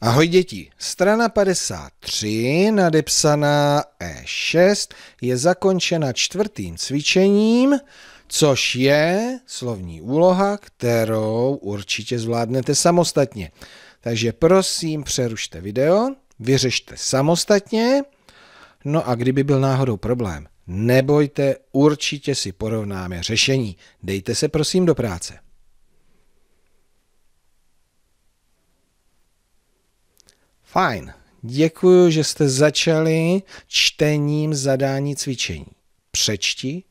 Ahoj děti, strana 53, nadepsaná E6, je zakončena čtvrtým cvičením, což je slovní úloha, kterou určitě zvládnete samostatně. Takže prosím, přerušte video, vyřešte samostatně, no a kdyby byl náhodou problém, nebojte, určitě si porovnáme řešení. Dejte se prosím do práce. Fajn, děkuji, že jste začali čtením zadání cvičení. Přečti,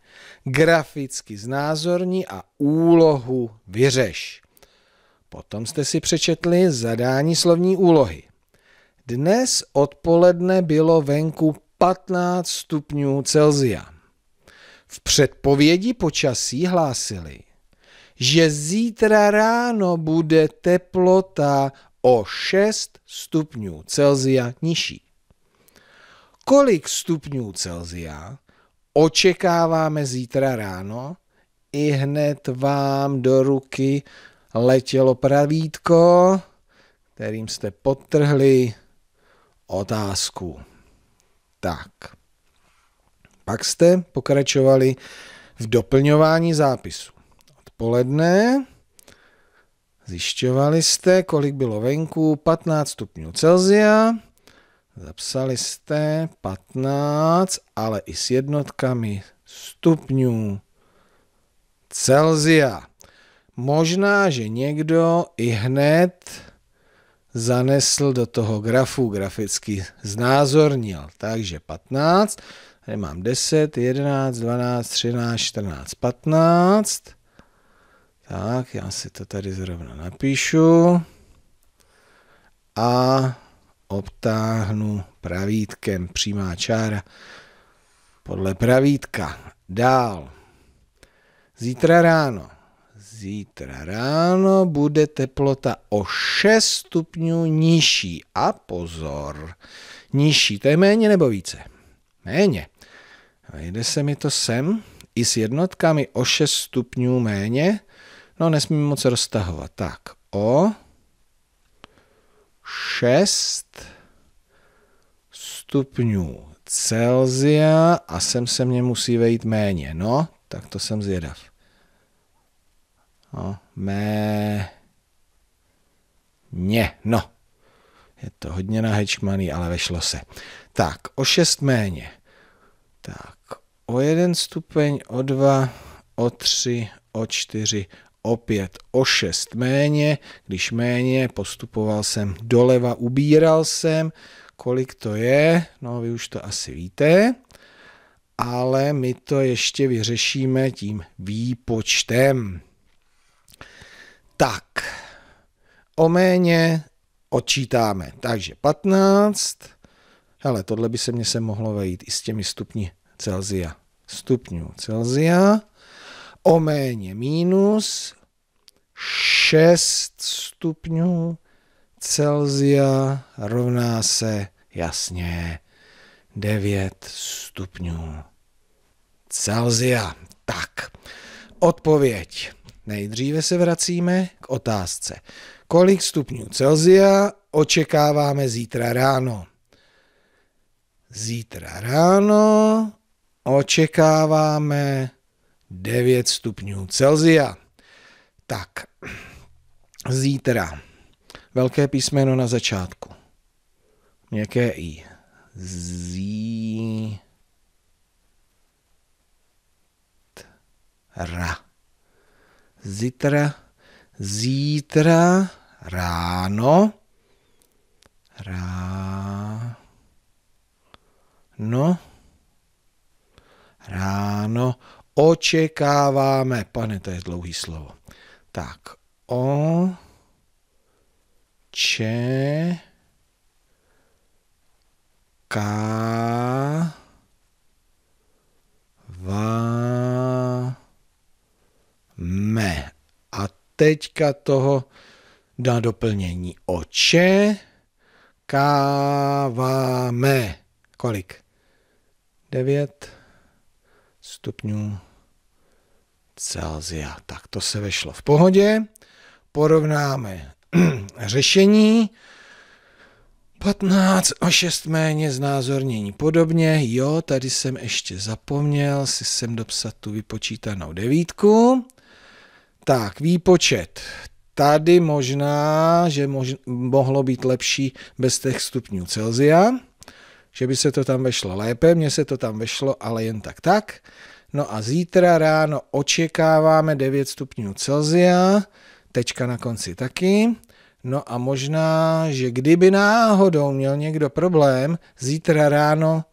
graficky znázorní a úlohu vyřeš. Potom jste si přečetli zadání slovní úlohy. Dnes odpoledne bylo venku 15 stupňů Celzia. V předpovědi počasí hlásili, že zítra ráno bude teplota o 6 stupňů Celzia nižší. Kolik stupňů Celzia očekáváme zítra ráno? I hned vám do ruky letělo pravítko, kterým jste potrhli otázku. Tak. Pak jste pokračovali v doplňování zápisu. Odpoledne Zjišťovali jste, kolik bylo venku, 15 stupňů Celzia. Zapsali jste 15, ale i s jednotkami stupňů Celzia. Možná, že někdo i hned zanesl do toho grafu, graficky znázornil. Takže 15, tady mám 10, 11, 12, 13, 14, 15. Tak, já si to tady zrovna napíšu a obtáhnu pravítkem přímá čára podle pravítka. Dál. Zítra ráno. Zítra ráno bude teplota o 6 stupňů nižší. A pozor, nižší, to je méně nebo více? Méně. Jde se mi to sem i s jednotkami o 6 stupňů méně. No, nesmíme moc roztahovat. Tak, o 6 stupňů Celzia a sem se mně musí vejít méně. No, tak to jsem zvědav. No, mé... Ně, no. Je to hodně nahečkmaný, ale vešlo se. Tak, o 6 méně. Tak, o 1 stupeň, o 2, o 3, o 4, opět o 6 méně, když méně postupoval jsem doleva, ubíral jsem, kolik to je, no vy už to asi víte, ale my to ještě vyřešíme tím výpočtem. Tak, o méně odčítáme, takže 15, hele, tohle by se mně se mohlo vejít i s těmi stupni Celzia, stupňů Celzia, o méně minus 6 stupňů Celzia rovná se jasně 9 stupňů Celzia. Tak, odpověď. Nejdříve se vracíme k otázce. Kolik stupňů Celzia očekáváme zítra ráno? Zítra ráno očekáváme 9 stupňů Celzia. Tak, zítra. Velké písmeno na začátku. Měkké i. Zí... Ra. Zítra. Zítra ráno. Rá... No. Ráno očekáváme. Pane, to je dlouhý slovo. Tak, o če ká vá me. A teďka toho na doplnění oče káváme. Kolik? Devět stupňů Celzia. Tak to se vešlo v pohodě. Porovnáme řešení. 15 o 6 méně znázornění podobně. Jo, tady jsem ještě zapomněl si sem dopsat tu vypočítanou devítku. Tak, výpočet. Tady možná, že mož, mohlo být lepší bez těch stupňů Celzia že by se to tam vešlo lépe, mně se to tam vešlo, ale jen tak tak. No a zítra ráno očekáváme 9 stupňů Celzia, tečka na konci taky. No a možná, že kdyby náhodou měl někdo problém, zítra ráno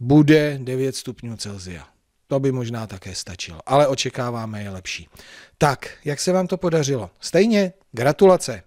bude 9 stupňů Celzia. To by možná také stačilo, ale očekáváme je lepší. Tak, jak se vám to podařilo? Stejně, gratulace!